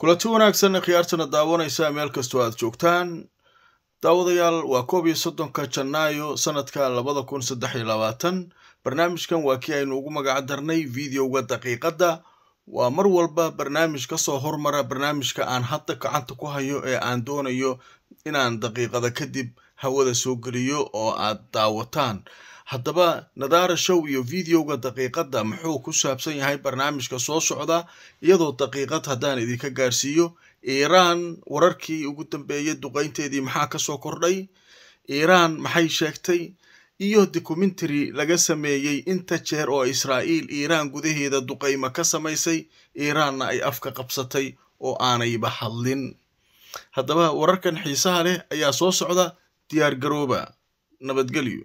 kulanti wanaagsan khiyaartana daawanaysaa meel kastoo aad joogtaan daawadayaal waa koob iyo soddonka janaayo sannadka labada kun saddex iyo labaatan barnaamijkan waa kii aynu ugu magaca darnay videoga daqiiqadda waa mar walba barnaamij kasoo soo hormara barnaamijka aan hadda gacanta ku hayo ee aan doonayo inaan daqiiqada kadib hawada soo geliyo oo aad daawataan haddaba nadaara show iyo videoga daqiiqadda muxuu ku saabsan yahay barnaamijka soo socda iyadoo daqiiqad haddaan idinka gaarsiiyo iiraan wararkii ugu dambeeyay duqaynteedii maxaa kasoo kordhay iiraan maxay sheegtay iyo documentary laga sameeyey inta jeer oo israa'iil iiraan gudaheeda duqaymo ka samaysay iiraanna ay afka qabsatay oo aanayba hadlin haddaba wararkan xiisaha leh ayaa soo socda diyaar garooba nabadgelyo